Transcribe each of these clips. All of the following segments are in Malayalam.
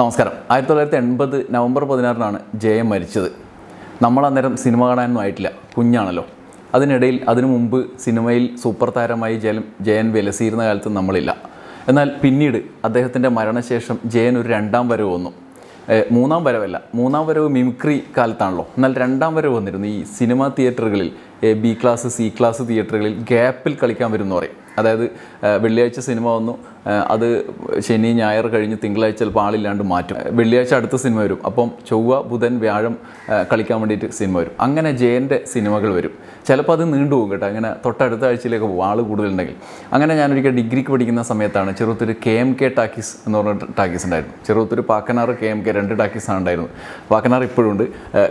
നമസ്കാരം ആയിരത്തി തൊള്ളായിരത്തി എൺപത് നവംബർ പതിനാറിനാണ് ജയം മരിച്ചത് നമ്മൾ അന്നേരം സിനിമ കാണാനൊന്നും ആയിട്ടില്ല കുഞ്ഞാണല്ലോ അതിനിടയിൽ അതിനു മുമ്പ് സിനിമയിൽ സൂപ്പർ താരമായി ജയൻ ജയൻ വിലസിയിരുന്ന കാലത്ത് നമ്മളില്ല എന്നാൽ പിന്നീട് അദ്ദേഹത്തിൻ്റെ മരണശേഷം ജയൻ ഒരു രണ്ടാം വരവ് വന്നു മൂന്നാം വരവല്ല മൂന്നാം വരവ് മിമിക്രി കാലത്താണല്ലോ എന്നാൽ രണ്ടാം വരവ് വന്നിരുന്നു ഈ സിനിമാ തിയേറ്ററുകളിൽ ബി ക്ലാസ് സി ക്ലാസ് തിയേറ്ററുകളിൽ ഗ്യാപ്പിൽ കളിക്കാൻ വരും എന്ന് പറയും അതായത് വെള്ളിയാഴ്ച സിനിമ വന്നു അത് ശനി ഞായർ കഴിഞ്ഞ് തിങ്കളാഴ്ച ചിലപ്പോൾ ആളില്ലാണ്ട് മാറ്റും വെള്ളിയാഴ്ച അടുത്ത സിനിമ വരും അപ്പം ചൊവ്വ ബുധൻ വ്യാഴം കളിക്കാൻ വേണ്ടിയിട്ട് സിനിമ വരും അങ്ങനെ ജയൻ്റെ സിനിമകൾ വരും ചിലപ്പോൾ അത് നീണ്ടുപോകും കേട്ടോ അങ്ങനെ തൊട്ടടുത്ത ആഴ്ചയിലേക്ക് പോകും ആൾ കൂടുതലുണ്ടെങ്കിൽ അങ്ങനെ ഞാനൊരിക്കൽ ഡിഗ്രിക്ക് പഠിക്കുന്ന സമയത്താണ് ചെറുത്തൊരു കെ എം കെ ടാക്കീസ് എന്ന് പറഞ്ഞ ടാക്കീസ് ഉണ്ടായിരുന്നു ചെറുത്തൊരു പാക്കനാർ കെ എം കെ രണ്ട് ടാക്കീസാണ് ഉണ്ടായിരുന്നത് പാക്കനാർ ഇപ്പോഴും ഉണ്ട്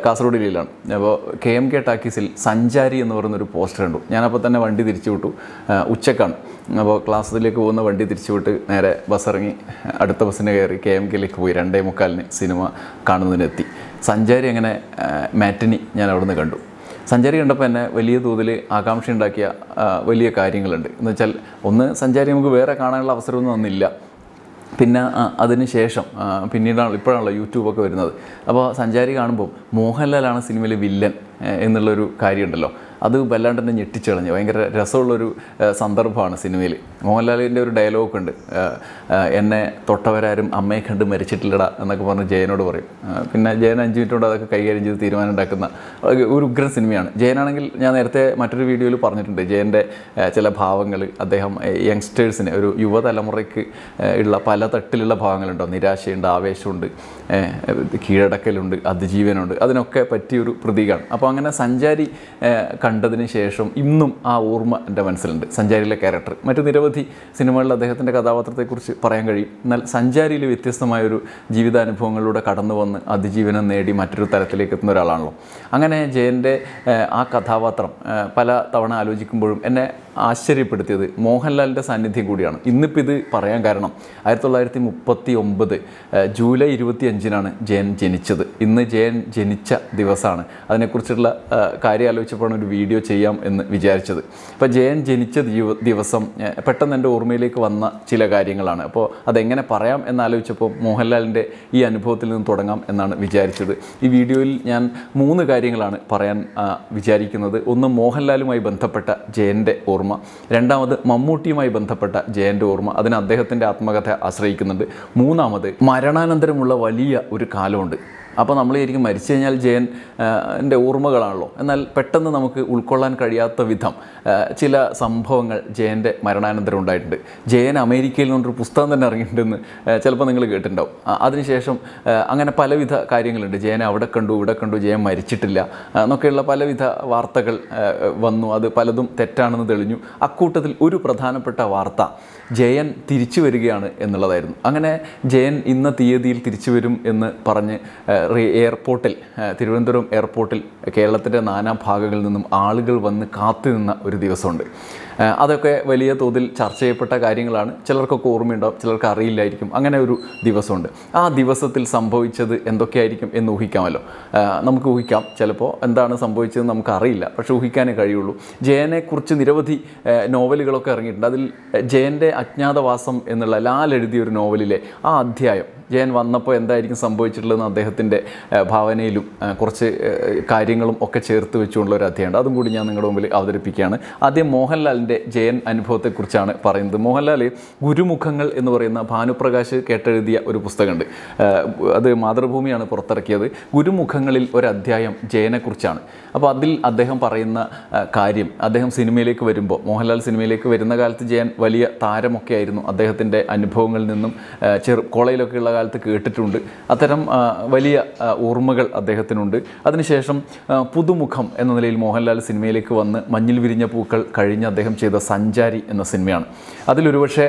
കാസർഗോഡ് ജില്ലയിലാണ് അപ്പോൾ കെ എം കെ ടാക്കീസിൽ സഞ്ചാരി എന്ന് പറയുന്നൊരു പോസ്റ്റർ കണ്ടു ഞാനപ്പോൾ തന്നെ വണ്ടി തിരിച്ചു വിട്ടു ഉച്ചക്കാണ് അപ്പോൾ ക്ലാസ്സിലേക്ക് പോകുന്ന വണ്ടി തിരിച്ചു വിട്ട് നേരെ ബസ്സിറങ്ങി ഇറങ്ങി അടുത്ത ബസ്സിന് കയറി കെ എം കെയിലേക്ക് പോയി രണ്ടേ മുക്കാലിന് സിനിമ കാണുന്നതിനെത്തി സഞ്ചാരി അങ്ങനെ മാറ്റിനി ഞാൻ അവിടുന്ന് കണ്ടു സഞ്ചാരി കണ്ടപ്പോൾ എന്നെ വലിയ തോതിൽ ആകാംക്ഷ ഉണ്ടാക്കിയ വലിയ കാര്യങ്ങളുണ്ട് എന്ന് വെച്ചാൽ ഒന്ന് സഞ്ചാരി നമുക്ക് വേറെ കാണാനുള്ള അവസരമൊന്നും അന്നില്ല പിന്നെ അതിന് ശേഷം പിന്നീടാണ് ഇപ്പോഴാണല്ലോ യൂട്യൂബൊക്കെ വരുന്നത് അപ്പോൾ സഞ്ചാരി കാണുമ്പോൾ മോഹൻലാലാണ് സിനിമയിലെ വില്ലൻ എന്നുള്ളൊരു കാര്യമുണ്ടല്ലോ അത് വല്ലാണ്ട് തന്നെ ഞെട്ടിച്ചളഞ്ഞു ഭയങ്കര രസമുള്ളൊരു സന്ദർഭമാണ് സിനിമയിൽ മോഹൻലാലിൻ്റെ ഒരു ഡയലോഗ് ഉണ്ട് എന്നെ തൊട്ടവരാരും അമ്മയെ കണ്ട് മരിച്ചിട്ടില്ലടാ എന്നൊക്കെ പറഞ്ഞ് ജയനോട് പറയും പിന്നെ ജയൻ അഞ്ച് മിനിറ്റ് കൊണ്ട് അതൊക്കെ കൈകാര്യം ചെയ്ത് തീരുമാനം ഉണ്ടാക്കുന്ന ഒരു ഉഗ്രൻ സിനിമയാണ് ജയനാണെങ്കിൽ ഞാൻ നേരത്തെ മറ്റൊരു വീഡിയോയിൽ പറഞ്ഞിട്ടുണ്ട് ജയൻ്റെ ചില ഭാവങ്ങൾ അദ്ദേഹം യങ്സ്റ്റേഴ്സിന് ഒരു യുവതലമുറയ്ക്ക് ഉള്ള പല തട്ടിലുള്ള ഭാവങ്ങളുണ്ടോ നിരാശയുണ്ട് ആവേശമുണ്ട് കീഴടക്കലുണ്ട് അതിജീവനുണ്ട് അതിനൊക്കെ പറ്റിയൊരു പ്രതീകമാണ് അപ്പോൾ അങ്ങനെ സഞ്ചാരി കണ്ടതിന് ശേഷം ഇന്നും ആ ഓർമ്മ എൻ്റെ മനസ്സിലുണ്ട് സഞ്ചാരിയിലെ ക്യാരക്ടർ മറ്റ് നിരവധി സിനിമകളിൽ അദ്ദേഹത്തിൻ്റെ കഥാപാത്രത്തെക്കുറിച്ച് പറയാൻ കഴിയും എന്നാൽ സഞ്ചാരിയിൽ വ്യത്യസ്തമായൊരു ജീവിതാനുഭവങ്ങളിലൂടെ കടന്നു വന്ന് അതിജീവനം നേടി മറ്റൊരു തലത്തിലേക്ക് എത്തുന്ന ഒരാളാണല്ലോ അങ്ങനെ ജയൻ്റെ ആ കഥാപാത്രം പല തവണ ആലോചിക്കുമ്പോഴും എന്നെ ആശ്ചര്യപ്പെടുത്തിയത് മോഹൻലാലിൻ്റെ സാന്നിധ്യം കൂടിയാണ് ഇന്നിപ്പോൾ ഇത് പറയാൻ കാരണം ആയിരത്തി തൊള്ളായിരത്തി മുപ്പത്തി ഒമ്പത് ജൂലൈ ഇരുപത്തി അഞ്ചിനാണ് ജയൻ ജനിച്ചത് ഇന്ന് ജയൻ ജനിച്ച ദിവസമാണ് അതിനെക്കുറിച്ചുള്ള കാര്യം ആലോചിച്ചപ്പോഴാണ് ഒരു വീഡിയോ ചെയ്യാം എന്ന് വിചാരിച്ചത് അപ്പോൾ ജയൻ ജനിച്ച ദിവസം പെട്ടെന്ന് എൻ്റെ ഓർമ്മയിലേക്ക് വന്ന ചില കാര്യങ്ങളാണ് അപ്പോൾ അതെങ്ങനെ പറയാം എന്നാലോചിച്ചപ്പോൾ മോഹൻലാലിൻ്റെ ഈ അനുഭവത്തിൽ നിന്ന് തുടങ്ങാം എന്നാണ് വിചാരിച്ചത് ഈ വീഡിയോയിൽ ഞാൻ മൂന്ന് കാര്യങ്ങളാണ് പറയാൻ വിചാരിക്കുന്നത് ഒന്ന് മോഹൻലാലുമായി ബന്ധപ്പെട്ട ജയൻ്റെ ഓർമ്മ ഓർമ്മ രണ്ടാമത് മമ്മൂട്ടിയുമായി ബന്ധപ്പെട്ട ജയൻ്റെ ഓർമ്മ അതിന് അദ്ദേഹത്തിൻ്റെ ആത്മകഥ ആശ്രയിക്കുന്നുണ്ട് മൂന്നാമത് മരണാനന്തരമുള്ള വലിയ ഒരു കാലമുണ്ട് അപ്പോൾ നമ്മൾ ശരിക്കും മരിച്ചു കഴിഞ്ഞാൽ ജയൻ എൻ്റെ ഓർമ്മകളാണല്ലോ എന്നാൽ പെട്ടെന്ന് നമുക്ക് ഉൾക്കൊള്ളാൻ കഴിയാത്ത വിധം ചില സംഭവങ്ങൾ ജയൻ്റെ മരണാനന്തരം ഉണ്ടായിട്ടുണ്ട് ജയൻ അമേരിക്കയിൽ നിന്നൊരു പുസ്തകം തന്നെ ഇറങ്ങിയിട്ടുണ്ടെന്ന് ചിലപ്പോൾ നിങ്ങൾ കേട്ടിട്ടുണ്ടാവും അതിനുശേഷം അങ്ങനെ പലവിധ കാര്യങ്ങളുണ്ട് ജയൻ അവിടെ കണ്ടു ഇവിടെ കണ്ടു ജയൻ മരിച്ചിട്ടില്ല എന്നൊക്കെയുള്ള പലവിധ വാർത്തകൾ വന്നു അത് പലതും തെറ്റാണെന്ന് തെളിഞ്ഞു അക്കൂട്ടത്തിൽ ഒരു പ്രധാനപ്പെട്ട വാർത്ത ജയൻ തിരിച്ചു വരികയാണ് എന്നുള്ളതായിരുന്നു അങ്ങനെ ജയൻ ഇന്ന തീയതിയിൽ തിരിച്ചു വരും എന്ന് പറഞ്ഞ് എയർപോർട്ടിൽ തിരുവനന്തപുരം എയർപോർട്ടിൽ കേരളത്തിൻ്റെ നാനാ ഭാഗങ്ങളിൽ നിന്നും ആളുകൾ വന്ന് കാത്തു നിന്ന ഒരു ദിവസമുണ്ട് അതൊക്കെ വലിയ തോതിൽ ചർച്ച ചെയ്യപ്പെട്ട കാര്യങ്ങളാണ് ചിലർക്കൊക്കെ ഓർമ്മയുണ്ടാവും ചിലർക്ക് അറിയില്ലായിരിക്കും അങ്ങനെ ഒരു ദിവസമുണ്ട് ആ ദിവസത്തിൽ സംഭവിച്ചത് എന്തൊക്കെയായിരിക്കും എന്ന് ഊഹിക്കാമല്ലോ നമുക്ക് ഊഹിക്കാം ചിലപ്പോൾ എന്താണ് സംഭവിച്ചത് നമുക്കറിയില്ല പക്ഷെ ഊഹിക്കാനേ കഴിയുള്ളൂ ജയനെക്കുറിച്ച് നിരവധി നോവലുകളൊക്കെ ഇറങ്ങിയിട്ടുണ്ട് അതിൽ ജയൻ്റെ അജ്ഞാതവാസം എന്നുള്ള ലാൽ എഴുതിയ ഒരു നോവലിലെ ആ അധ്യായം ജയൻ വന്നപ്പോൾ എന്തായിരിക്കും സംഭവിച്ചിട്ടുള്ളതെന്ന് അദ്ദേഹത്തിൻ്റെ ഭാവനയിലും കുറച്ച് കാര്യങ്ങളും ഒക്കെ ചേർത്ത് വെച്ചുകൊണ്ടുള്ള ഒരു അധ്യയമുണ്ട് അതും കൂടി ഞാൻ നിങ്ങളുടെ മുമ്പിൽ അവതരിപ്പിക്കുകയാണ് ആദ്യം മോഹൻലാലിൻ്റെ ജയൻ അനുഭവത്തെക്കുറിച്ചാണ് പറയുന്നത് മോഹൻലാൽ ഗുരുമുഖങ്ങൾ എന്ന് പറയുന്ന ഭാനുപ്രകാശ് കേട്ടെഴുതിയ ഒരു പുസ്തകമുണ്ട് അത് മാതൃഭൂമിയാണ് പുറത്തിറക്കിയത് ഗുരുമുഖങ്ങളിൽ ഒരു ജയനെക്കുറിച്ചാണ് അപ്പോൾ അതിൽ അദ്ദേഹം പറയുന്ന കാര്യം അദ്ദേഹം സിനിമയിലേക്ക് വരുമ്പോൾ മോഹൻലാൽ സിനിമയിലേക്ക് വരുന്ന കാലത്ത് ജയൻ വലിയ താരമൊക്കെ ആയിരുന്നു അദ്ദേഹത്തിൻ്റെ അനുഭവങ്ങളിൽ നിന്നും ചെറു കോളേജിലൊക്കെയുള്ള കാലത്ത് കേട്ടിട്ടുണ്ട് അത്തരം വലിയ ഓർമ്മകൾ അദ്ദേഹത്തിനുണ്ട് അതിനുശേഷം പുതുമുഖം എന്ന നിലയിൽ മോഹൻലാൽ സിനിമയിലേക്ക് വന്ന് മഞ്ഞിൽ വിരിഞ്ഞ പൂക്കൾ കഴിഞ്ഞ് അദ്ദേഹം ചെയ്ത സഞ്ചാരി എന്ന സിനിമയാണ് അതിലൊരുപക്ഷെ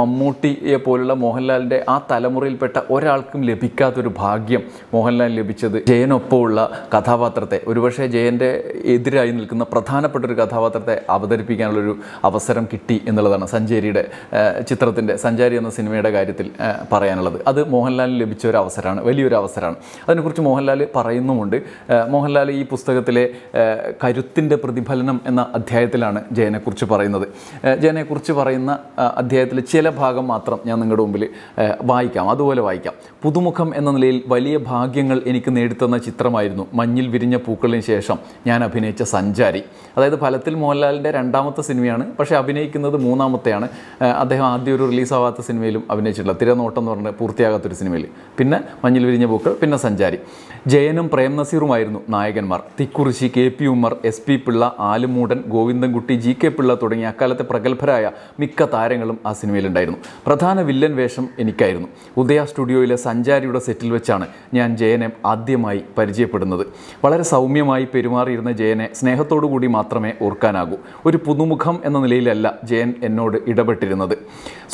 മമ്മൂട്ടിയെ പോലുള്ള മോഹൻലാലിൻ്റെ ആ തലമുറയിൽപ്പെട്ട ഒരാൾക്കും ലഭിക്കാത്തൊരു ഭാഗ്യം മോഹൻലാൽ ലഭിച്ചത് ജയനൊപ്പമുള്ള കഥാപാത്രത്തെ ഒരുപക്ഷെ ജയൻ്റെ എതിരായി നിൽക്കുന്ന പ്രധാനപ്പെട്ട ഒരു കഥാപാത്രത്തെ അവതരിപ്പിക്കാനുള്ളൊരു അവസരം കിട്ടി എന്നുള്ളതാണ് സഞ്ചേരിയുടെ ചിത്രത്തിൻ്റെ സഞ്ചാരി എന്ന സിനിമയുടെ കാര്യത്തിൽ പറയാനുള്ളത് അത് മോഹൻലാലിന് ലഭിച്ച ഒരു അവസരമാണ് വലിയൊരു അവസരമാണ് അതിനെക്കുറിച്ച് മോഹൻലാൽ പറയുന്നുമുണ്ട് മോഹൻലാൽ ഈ പുസ്തകത്തിലെ കരുത്തിൻ്റെ പ്രതിഫലനം എന്ന അധ്യായത്തിലാണ് ജയനെക്കുറിച്ച് പറയുന്നത് ജയനെക്കുറിച്ച് പറയുന്ന അധ്യായത്തിലെ ചില ഭാഗം മാത്രം ഞാൻ നിങ്ങളുടെ മുമ്പിൽ വായിക്കാം അതുപോലെ വായിക്കാം പുതുമുഖം എന്ന നിലയിൽ വലിയ ഭാഗ്യങ്ങൾ എനിക്ക് നേടിത്തന്ന ചിത്രമായിരുന്നു മഞ്ഞിൽ വിരിഞ്ഞ പൂക്കളിന് ശേഷം ഞാൻ അഭിനയിച്ച സഞ്ചാരി അതായത് ഫലത്തിൽ മോഹൻലാലിൻ്റെ രണ്ടാമത്തെ സിനിമയാണ് പക്ഷേ അഭിനയിക്കുന്നത് മൂന്നാമത്തെയാണ് അദ്ദേഹം ആദ്യം ഒരു റിലീസാവാത്ത സിനിമയിലും അഭിനയിച്ചിട്ടുള്ളത് തിരനോട്ടം എന്ന് പറഞ്ഞ പൂർത്തിയാകാത്തൊരു സിനിമയിൽ പിന്നെ മഞ്ഞിൽ വിരിഞ്ഞ പൂക്കൾ പിന്നെ സഞ്ചാരി ജയനും പ്രേം നസീറുമായിരുന്നു നായകന്മാർ Thikkurissy K P Ummer S P Pillai Alummoodan Govindankutty G K Pillai തുടങ്ങിയ അക്കാലത്തെ പ്രഗത്ഭരായ മിക്ക താരങ്ങളും ആ സിനിമയിലുണ്ടായിരുന്നു പ്രധാന വില്ലൻ വേഷം എനിക്കായിരുന്നു ഉദയ സ്റ്റുഡിയോയിലെ സഞ്ചാരിയുടെ സെറ്റിൽ വെച്ചാണ് ഞാൻ ജയനെ ആദ്യമായി പരിചയപ്പെടുന്നത് വളരെ സൗമ്യമായി പെരുമാറിയിരുന്ന ജയനെ സ്നേഹത്തോടുകൂടി കൂടി മാത്രമേ ഓർക്കാനാകൂ ഒരു പുതുമുഖം എന്ന നിലയിലല്ല ജയൻ എന്നോട് ഇടപെട്ടിരുന്നത്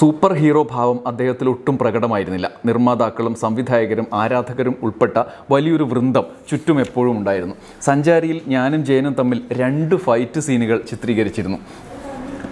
സൂപ്പർ ഹീറോ ഭാവം അദ്ദേഹത്തിൽ ഒട്ടും പ്രകടമായിരുന്നില്ല നിർമ്മാതാക്കളും സംവിധായകരും ആരാധകരും ഉൾപ്പെട്ട വലിയൊരു വൃന്ദം ചുറ്റും എപ്പോഴും ഉണ്ടായിരുന്നു സഞ്ചാരിയിൽ ഞാനും ജയനും തമ്മിൽ രണ്ട് ഫൈറ്റ് സീനുകൾ ചിത്രീകരിച്ചിരുന്നു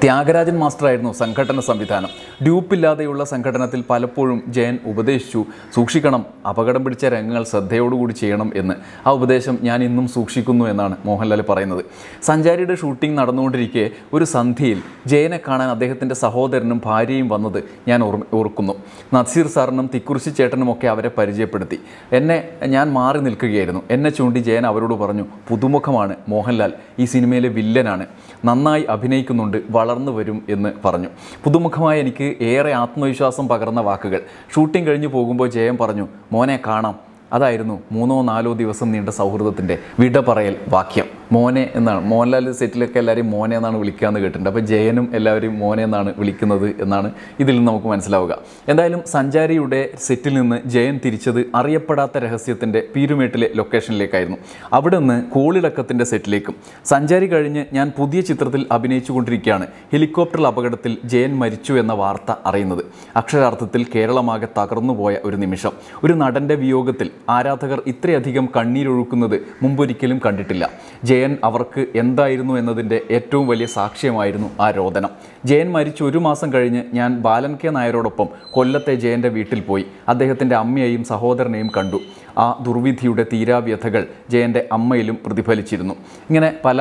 ത്യാഗരാജൻ മാസ്റ്ററായിരുന്നു സംഘടന സംവിധാനം ഡ്യൂപ്പില്ലാതെയുള്ള സംഘടനത്തിൽ പലപ്പോഴും ജയൻ ഉപദേശിച്ചു സൂക്ഷിക്കണം അപകടം പിടിച്ച രംഗങ്ങൾ ശ്രദ്ധയോടുകൂടി ചെയ്യണം എന്ന് ആ ഉപദേശം ഞാൻ ഇന്നും സൂക്ഷിക്കുന്നു എന്നാണ് മോഹൻലാൽ പറയുന്നത് സഞ്ചാരിയുടെ ഷൂട്ടിംഗ് നടന്നുകൊണ്ടിരിക്കെ ഒരു സന്ധ്യയിൽ ജയനെ കാണാൻ അദ്ദേഹത്തിൻ്റെ സഹോദരനും ഭാര്യയും വന്നത് ഞാൻ ഓർക്കുന്നു നസീർ സാറിനും തിക്കുറിശി ചേട്ടനും ഒക്കെ അവരെ പരിചയപ്പെടുത്തി എന്നെ ഞാൻ മാറി നിൽക്കുകയായിരുന്നു എന്നെ ചൂണ്ടി ജയൻ അവരോട് പറഞ്ഞു പുതുമുഖമാണ് മോഹൻലാൽ ഈ സിനിമയിലെ വില്ലനാണ് നന്നായി അഭിനയിക്കുന്നുണ്ട് വളരെ വളർന്നു വരും എന്ന് പറഞ്ഞു പുതുമുഖമായി എനിക്ക് ഏറെ ആത്മവിശ്വാസം പകർന്ന വാക്കുകൾ ഷൂട്ടിംഗ് കഴിഞ്ഞു പോകുമ്പോൾ ജയം പറഞ്ഞു മോനെ കാണാം അതായിരുന്നു മൂന്നോ നാലോ ദിവസം നീണ്ട സൗഹൃദത്തിൻ്റെ വിട പറയൽ വാക്യം മോനെ എന്നാണ് മോഹൻലാൽ സെറ്റിലൊക്കെ എല്ലാവരും മോനെ എന്നാണ് എന്ന് കേട്ടിട്ടുണ്ട് അപ്പോൾ ജയനും എല്ലാവരും മോനെ എന്നാണ് വിളിക്കുന്നത് എന്നാണ് ഇതിൽ നിന്ന് നമുക്ക് മനസ്സിലാവുക എന്തായാലും സഞ്ചാരിയുടെ സെറ്റിൽ നിന്ന് ജയൻ തിരിച്ചത് അറിയപ്പെടാത്ത രഹസ്യത്തിൻ്റെ പീരുമേട്ടിലെ ലൊക്കേഷനിലേക്കായിരുന്നു അവിടെ നിന്ന് കോളിളക്കത്തിൻ്റെ സെറ്റിലേക്കും സഞ്ചാരി കഴിഞ്ഞ് ഞാൻ പുതിയ ചിത്രത്തിൽ അഭിനയിച്ചുകൊണ്ടിരിക്കുകയാണ് ഹെലികോപ്റ്റർ അപകടത്തിൽ ജയൻ മരിച്ചു എന്ന വാർത്ത അറിയുന്നത് അക്ഷരാർത്ഥത്തിൽ കേരളമാകെ തകർന്നുപോയ ഒരു നിമിഷം ഒരു നടൻ്റെ വിയോഗത്തിൽ ആരാധകർ ഇത്രയധികം കണ്ണീരൊഴുക്കുന്നത് മുമ്പൊരിക്കലും കണ്ടിട്ടില്ല ജയൻ അവർക്ക് എന്തായിരുന്നു എന്നതിൻ്റെ ഏറ്റവും വലിയ സാക്ഷ്യമായിരുന്നു ആ രോദനം ജയൻ മരിച്ച ഒരു മാസം കഴിഞ്ഞ് ഞാൻ ബാലൻ കെ നായരോടൊപ്പം കൊല്ലത്തെ ജയൻ്റെ വീട്ടിൽ പോയി അദ്ദേഹത്തിൻ്റെ അമ്മയെയും സഹോദരനെയും കണ്ടു ആ ദുർവിധിയുടെ തീരാവ്യഥകൾ ജയൻ്റെ അമ്മയിലും പ്രതിഫലിച്ചിരുന്നു ഇങ്ങനെ പല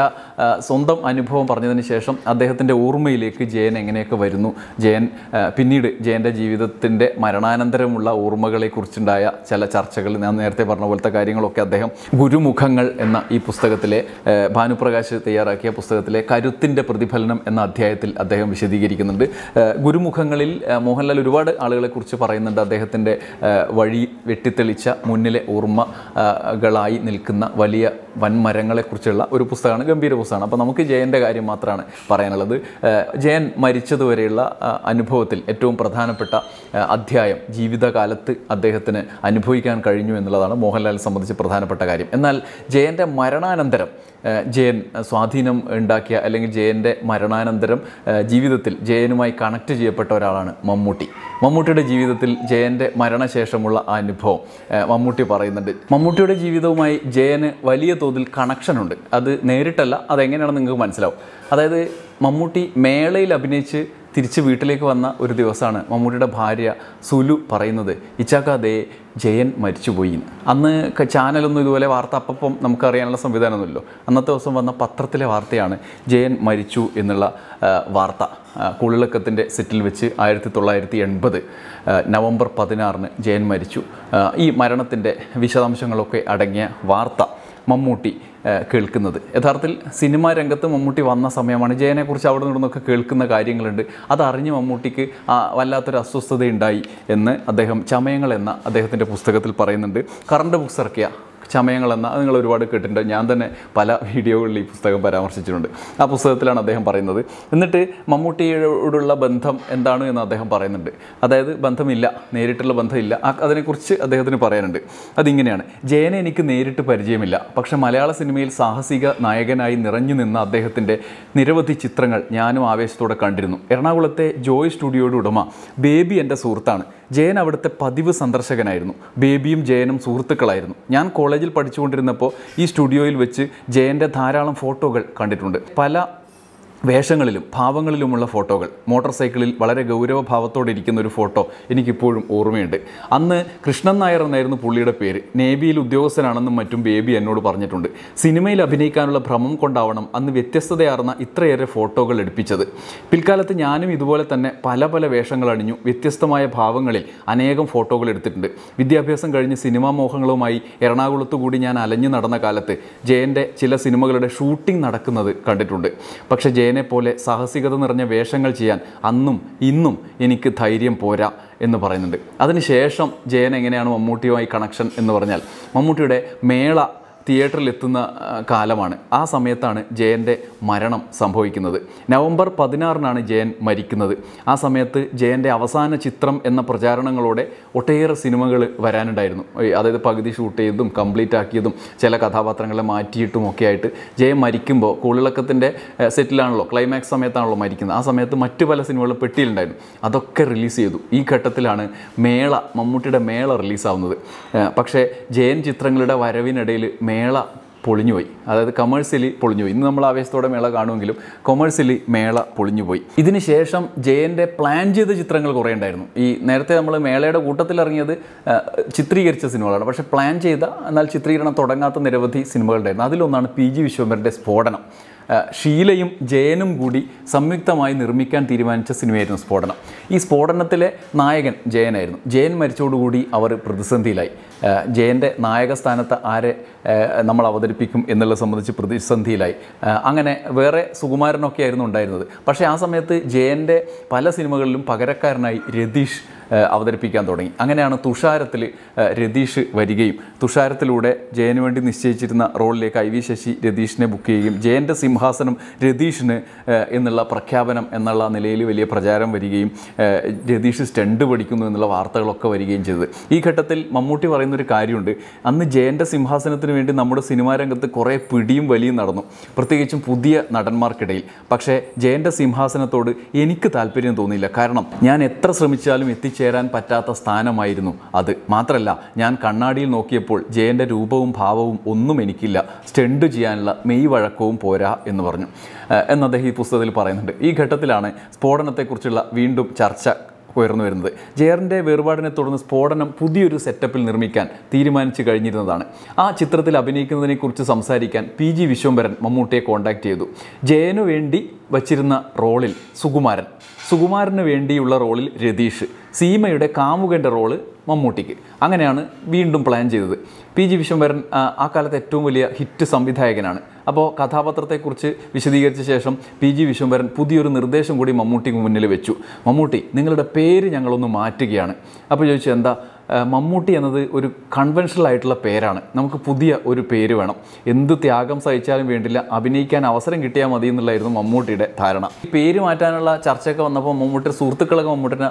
സ്വന്തം അനുഭവം പറഞ്ഞതിന് ശേഷം അദ്ദേഹത്തിൻ്റെ ഓർമ്മയിലേക്ക് ജയൻ എങ്ങനെയൊക്കെ വരുന്നു ജയൻ പിന്നീട് ജയൻ്റെ ജീവിതത്തിൻ്റെ മരണാനന്തരമുള്ള ഓർമ്മകളെക്കുറിച്ചുണ്ടായ ചില ചർച്ചകൾ ഞാൻ നേരത്തെ പറഞ്ഞ പോലത്തെ കാര്യങ്ങളൊക്കെ അദ്ദേഹം ഗുരുമുഖങ്ങൾ എന്ന ഈ പുസ്തകത്തിലെ ഭാനുപ്രകാശ് തയ്യാറാക്കിയ പുസ്തകത്തിലെ കരുത്തിൻ്റെ പ്രതിഫലനം എന്ന അധ്യായത്തിൽ അദ്ദേഹം വിശദീകരിക്കുന്നുണ്ട് ഗുരുമുഖങ്ങളിൽ മോഹൻലാൽ ഒരുപാട് ആളുകളെക്കുറിച്ച് പറയുന്നുണ്ട് അദ്ദേഹത്തിൻ്റെ വഴി വെട്ടിത്തെളിച്ച മുന്നിലെ ഓർമ്മകളായി നിൽക്കുന്ന വലിയ വൻമരങ്ങളെക്കുറിച്ചുള്ള ഒരു പുസ്തകമാണ് ഗംഭീര പുസ്തകമാണ് അപ്പോൾ നമുക്ക് ജയൻ്റെ കാര്യം മാത്രമാണ് പറയാനുള്ളത് ജയൻ മരിച്ചതുവരെയുള്ള അനുഭവത്തിൽ ഏറ്റവും പ്രധാനപ്പെട്ട അധ്യായം ജീവിതകാലത്ത് അദ്ദേഹത്തിന് അനുഭവിക്കാൻ കഴിഞ്ഞു എന്നുള്ളതാണ് മോഹൻലാലിനെ സംബന്ധിച്ച് പ്രധാനപ്പെട്ട കാര്യം എന്നാൽ ജയൻ്റെ മരണാനന്തരം ജയൻ സ്വാധീനം ഉണ്ടാക്കിയ അല്ലെങ്കിൽ ജയൻ്റെ മരണാനന്തരം ജീവിതത്തിൽ ജയനുമായി കണക്ട് ചെയ്യപ്പെട്ട ഒരാളാണ് മമ്മൂട്ടി മമ്മൂട്ടിയുടെ ജീവിതത്തിൽ ജയൻ്റെ മരണശേഷമുള്ള അനുഭവം മമ്മൂട്ടി പറയുന്നുണ്ട് മമ്മൂട്ടിയുടെ ജീവിതവുമായി ജയന് വലിയ തോതിൽ കണക്ഷനുണ്ട് അത് നേരിട്ടല്ല അതെങ്ങനെയാണെന്ന് നിങ്ങൾക്ക് മനസ്സിലാവും അതായത് മമ്മൂട്ടി മേളയിൽ അഭിനയിച്ച് തിരിച്ച് വീട്ടിലേക്ക് വന്ന ഒരു ദിവസമാണ് മമ്മൂട്ടിയുടെ ഭാര്യ സുലു പറയുന്നത് ഇച്ചാക്കാതെ ജയൻ മരിച്ചുപോയി അന്ന് ചാനലൊന്നും ഇതുപോലെ വാർത്ത അപ്പം നമുക്കറിയാനുള്ള സംവിധാനമൊന്നുമില്ലല്ലോ അന്നത്തെ ദിവസം വന്ന പത്രത്തിലെ വാർത്തയാണ് ജയൻ മരിച്ചു എന്നുള്ള വാർത്ത കുളിളക്കത്തിൻ്റെ സെറ്റിൽ വെച്ച് ആയിരത്തി തൊള്ളായിരത്തി എൺപത് നവംബർ പതിനാറിന് ജയൻ മരിച്ചു ഈ മരണത്തിൻ്റെ വിശദാംശങ്ങളൊക്കെ അടങ്ങിയ വാർത്ത മമ്മൂട്ടി കേൾക്കുന്നത് യഥാർത്ഥത്തിൽ സിനിമാ രംഗത്ത് മമ്മൂട്ടി വന്ന സമയമാണ് ജയനെക്കുറിച്ച് അവിടെ നിന്നൊക്കെ കേൾക്കുന്ന കാര്യങ്ങളുണ്ട് അതറിഞ്ഞ് മമ്മൂട്ടിക്ക് വല്ലാത്തൊരു അസ്വസ്ഥതയുണ്ടായി എന്ന് അദ്ദേഹം ചമയങ്ങൾ എന്ന അദ്ദേഹത്തിൻ്റെ പുസ്തകത്തിൽ പറയുന്നുണ്ട് കറണ്ട് ബുക്സ് ഇറക്കിയ ചമയങ്ങളെന്ന അത് നിങ്ങൾ ഒരുപാട് കേട്ടിട്ടുണ്ട് ഞാൻ തന്നെ പല വീഡിയോകളിൽ ഈ പുസ്തകം പരാമർശിച്ചിട്ടുണ്ട് ആ പുസ്തകത്തിലാണ് അദ്ദേഹം പറയുന്നത് എന്നിട്ട് മമ്മൂട്ടിയോടുള്ള ബന്ധം എന്താണ് എന്ന് അദ്ദേഹം പറയുന്നുണ്ട് അതായത് ബന്ധമില്ല നേരിട്ടുള്ള ബന്ധമില്ല അതിനെക്കുറിച്ച് അദ്ദേഹത്തിന് പറയാനുണ്ട് അതിങ്ങനെയാണ് ജയനെ എനിക്ക് നേരിട്ട് പരിചയമില്ല പക്ഷേ മലയാള സിനിമയിൽ സാഹസിക നായകനായി നിറഞ്ഞു നിന്ന അദ്ദേഹത്തിൻ്റെ നിരവധി ചിത്രങ്ങൾ ഞാനും ആവേശത്തോടെ കണ്ടിരുന്നു എറണാകുളത്തെ ജോയ് സ്റ്റുഡിയോയുടെ ഉടമ ബേബി എൻ്റെ സുഹൃത്താണ് ജയൻ അവിടുത്തെ പതിവ് സന്ദർശകനായിരുന്നു ബേബിയും ജയനും സുഹൃത്തുക്കളായിരുന്നു ഞാൻ കോളേജിൽ പഠിച്ചുകൊണ്ടിരുന്നപ്പോൾ ഈ സ്റ്റുഡിയോയിൽ വെച്ച് ജയൻ്റെ ധാരാളം ഫോട്ടോകൾ കണ്ടിട്ടുണ്ട് പല വേഷങ്ങളിലും ഭാവങ്ങളിലുമുള്ള ഫോട്ടോകൾ മോട്ടോർ സൈക്കിളിൽ വളരെ ഗൗരവഭാവത്തോടെ ഇരിക്കുന്ന ഒരു ഫോട്ടോ എനിക്കിപ്പോഴും ഓർമ്മയുണ്ട് അന്ന് കൃഷ്ണൻ നായർ എന്നായിരുന്നു പുള്ളിയുടെ പേര് നേവിയിൽ ഉദ്യോഗസ്ഥനാണെന്നും മറ്റും ബേബി എന്നോട് പറഞ്ഞിട്ടുണ്ട് സിനിമയിൽ അഭിനയിക്കാനുള്ള ഭ്രമം കൊണ്ടാവണം അന്ന് വ്യത്യസ്തതയാർന്ന ഇത്രയേറെ ഫോട്ടോകൾ എടുപ്പിച്ചത് പിൽക്കാലത്ത് ഞാനും ഇതുപോലെ തന്നെ പല പല വേഷങ്ങൾ അണിഞ്ഞു വ്യത്യസ്തമായ ഭാവങ്ങളിൽ അനേകം ഫോട്ടോകൾ എടുത്തിട്ടുണ്ട് വിദ്യാഭ്യാസം കഴിഞ്ഞ് സിനിമാ മോഹങ്ങളുമായി എറണാകുളത്ത് കൂടി ഞാൻ അലഞ്ഞു നടന്ന കാലത്ത് ജയൻ്റെ ചില സിനിമകളുടെ ഷൂട്ടിംഗ് നടക്കുന്നത് കണ്ടിട്ടുണ്ട് പക്ഷേ ജയൻ ജയനെ പോലെ സാഹസികത നിറഞ്ഞ വേഷങ്ങൾ ചെയ്യാൻ അന്നും ഇന്നും എനിക്ക് ധൈര്യം പോരാ എന്ന് പറയുന്നുണ്ട് അതിനുശേഷം ജയൻ എങ്ങനെയാണ് മമ്മൂട്ടിയുമായി കണക്ഷൻ എന്ന് പറഞ്ഞാൽ മമ്മൂട്ടിയുടെ മേള തിയേറ്ററിലെത്തുന്ന കാലമാണ് ആ സമയത്താണ് ജയൻ്റെ മരണം സംഭവിക്കുന്നത് നവംബർ പതിനാറിനാണ് ജയൻ മരിക്കുന്നത് ആ സമയത്ത് ജയൻ്റെ അവസാന ചിത്രം എന്ന പ്രചാരണങ്ങളോടെ ഒട്ടേറെ സിനിമകൾ വരാനുണ്ടായിരുന്നു അതായത് പകുതി ഷൂട്ട് ചെയ്തതും കംപ്ലീറ്റ് ആക്കിയതും ചില കഥാപാത്രങ്ങളെ മാറ്റിയിട്ടും ഒക്കെ ആയിട്ട് ജയൻ മരിക്കുമ്പോൾ കൂളിളക്കത്തിൻ്റെ സെറ്റിലാണല്ലോ ക്ലൈമാക്സ് സമയത്താണല്ലോ മരിക്കുന്നത് ആ സമയത്ത് മറ്റു പല സിനിമകളും പെട്ടിയിലുണ്ടായിരുന്നു അതൊക്കെ റിലീസ് ചെയ്തു ഈ ഘട്ടത്തിലാണ് മേള മമ്മൂട്ടിയുടെ മേള റിലീസാവുന്നത് പക്ഷേ ജയൻ ചിത്രങ്ങളുടെ വരവിനിടയിൽ മേള പൊളിഞ്ഞുപോയി അതായത് കമേഴ്സ്യലി പൊളിഞ്ഞുപോയി ഇന്ന് നമ്മൾ ആവേശത്തോടെ മേള കാണുമെങ്കിലും കൊമേഴ്സ്യലി മേള പൊളിഞ്ഞുപോയി ഇതിന് ശേഷം ജയൻ്റെ പ്ലാൻ ചെയ്ത ചിത്രങ്ങൾ കുറേ ഉണ്ടായിരുന്നു ഈ നേരത്തെ നമ്മൾ മേളയുടെ കൂട്ടത്തിൽ ഇറങ്ങിയത് ചിത്രീകരിച്ച സിനിമകളാണ് പക്ഷേ പ്ലാൻ ചെയ്ത എന്നാൽ ചിത്രീകരണം തുടങ്ങാത്ത നിരവധി സിനിമകളുണ്ടായിരുന്നു അതിലൊന്നാണ് പി ജി വിശ്വംഭരൻ്റെ സ്ഫോടനം ഷീലയും ജയനും കൂടി സംയുക്തമായി നിർമ്മിക്കാൻ തീരുമാനിച്ച സിനിമയായിരുന്നു സ്ഫോടനം ഈ സ്ഫോടനത്തിലെ നായകൻ ജയനായിരുന്നു ജയൻ മരിച്ചോടുകൂടി അവർ പ്രതിസന്ധിയിലായി ജയൻ്റെ നായകസ്ഥാനത്ത് ആരെ നമ്മൾ അവതരിപ്പിക്കും എന്നുള്ളത് സംബന്ധിച്ച് പ്രതിസന്ധിയിലായി അങ്ങനെ വേറെ സുകുമാരനൊക്കെ ആയിരുന്നു ഉണ്ടായിരുന്നത് പക്ഷേ ആ സമയത്ത് ജയൻ്റെ പല സിനിമകളിലും പകരക്കാരനായി രതീഷ് അവതരിപ്പിക്കാൻ തുടങ്ങി അങ്ങനെയാണ് തുഷാരത്തിൽ രതീഷ് വരികയും തുഷാരത്തിലൂടെ ജയന് വേണ്ടി നിശ്ചയിച്ചിരുന്ന റോളിലേക്ക് ഐ വി ശശി രതീഷിനെ ബുക്ക് ചെയ്യുകയും ജയൻ്റെ സിംഹാസനം രതീഷിന് എന്നുള്ള പ്രഖ്യാപനം എന്നുള്ള നിലയിൽ വലിയ പ്രചാരം വരികയും രതീഷ് സ്റ്റണ്ട് പഠിക്കുന്നു എന്നുള്ള വാർത്തകളൊക്കെ വരികയും ചെയ്തത് ഈ ഘട്ടത്തിൽ മമ്മൂട്ടി പറയുന്ന പറയുന്നൊരു കാര്യമുണ്ട് അന്ന് ജയൻ്റെ സിംഹാസനത്തിന് വേണ്ടി നമ്മുടെ സിനിമാ രംഗത്ത് കുറേ പിടിയും വലിയും നടന്നു പ്രത്യേകിച്ചും പുതിയ നടന്മാർക്കിടയിൽ പക്ഷേ ജയൻ്റെ സിംഹാസനത്തോട് എനിക്ക് താല്പര്യം തോന്നിയില്ല കാരണം ഞാൻ എത്ര ശ്രമിച്ചാലും എത്തിച്ചേരാൻ പറ്റാത്ത സ്ഥാനമായിരുന്നു അത് മാത്രമല്ല ഞാൻ കണ്ണാടിയിൽ നോക്കിയപ്പോൾ ജയൻ്റെ രൂപവും ഭാവവും ഒന്നും എനിക്കില്ല സ്റ്റെൻഡ് ചെയ്യാനുള്ള മെയ് വഴക്കവും പോരാ എന്ന് പറഞ്ഞു എന്ന് അദ്ദേഹം ഈ പുസ്തകത്തിൽ പറയുന്നുണ്ട് ഈ ഘട്ടത്തിലാണ് സ്ഫോടനത്തെക്കുറിച്ചുള്ള വീണ്ടും ചർച്ച ഉയർന്നു വരുന്നത് ജയറിൻ്റെ വേർപാടിനെ തുടർന്ന് സ്ഫോടനം പുതിയൊരു സെറ്റപ്പിൽ നിർമ്മിക്കാൻ തീരുമാനിച്ചു കഴിഞ്ഞിരുന്നതാണ് ആ ചിത്രത്തിൽ അഭിനയിക്കുന്നതിനെക്കുറിച്ച് സംസാരിക്കാൻ പി ജി വിശ്വംഭരൻ മമ്മൂട്ടിയെ കോൺടാക്ട് ചെയ്തു ജയനു വേണ്ടി വച്ചിരുന്ന റോളിൽ സുകുമാരൻ സുകുമാരന് വേണ്ടിയുള്ള റോളിൽ രതീഷ് സീമയുടെ കാമുകൻ്റെ റോള് മമ്മൂട്ടിക്ക് അങ്ങനെയാണ് വീണ്ടും പ്ലാൻ ചെയ്തത് പി ജി വിശ്വംഭരൻ ആ കാലത്തെ ഏറ്റവും വലിയ ഹിറ്റ് സംവിധായകനാണ് അപ്പോൾ കഥാപാത്രത്തെക്കുറിച്ച് വിശദീകരിച്ച ശേഷം പി ജി വിശ്വംഭരൻ പുതിയൊരു നിർദ്ദേശം കൂടി മമ്മൂട്ടിക്ക് മുന്നിൽ വെച്ചു മമ്മൂട്ടി നിങ്ങളുടെ പേര് ഞങ്ങളൊന്ന് മാറ്റുകയാണ് അപ്പോൾ ചോദിച്ചു എന്താ മമ്മൂട്ടി എന്നത് ഒരു കൺവെൻഷണൽ ആയിട്ടുള്ള പേരാണ് നമുക്ക് പുതിയ ഒരു പേര് വേണം എന്ത് ത്യാഗം സഹിച്ചാലും വേണ്ടില്ല അഭിനയിക്കാൻ അവസരം കിട്ടിയാൽ മതി എന്നുള്ളായിരുന്നു മമ്മൂട്ടിയുടെ ധാരണ ഈ പേര് മാറ്റാനുള്ള ചർച്ചയൊക്കെ വന്നപ്പോൾ മമ്മൂട്ടിയുടെ സുഹൃത്തുക്കളൊക്കെ മമ്മൂട്ടിനെ